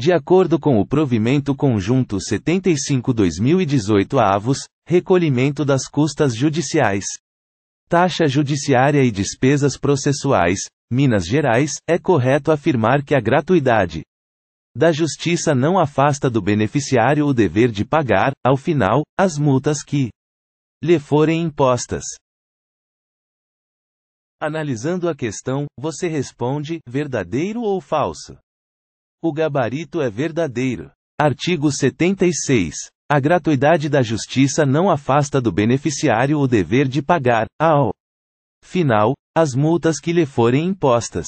De acordo com o provimento conjunto 75-2018 avos, recolhimento das custas judiciais. Taxa judiciária e despesas processuais, Minas Gerais, é correto afirmar que a gratuidade da justiça não afasta do beneficiário o dever de pagar, ao final, as multas que lhe forem impostas. Analisando a questão, você responde verdadeiro ou falso? O gabarito é verdadeiro. Artigo 76. A gratuidade da justiça não afasta do beneficiário o dever de pagar, ao final, as multas que lhe forem impostas.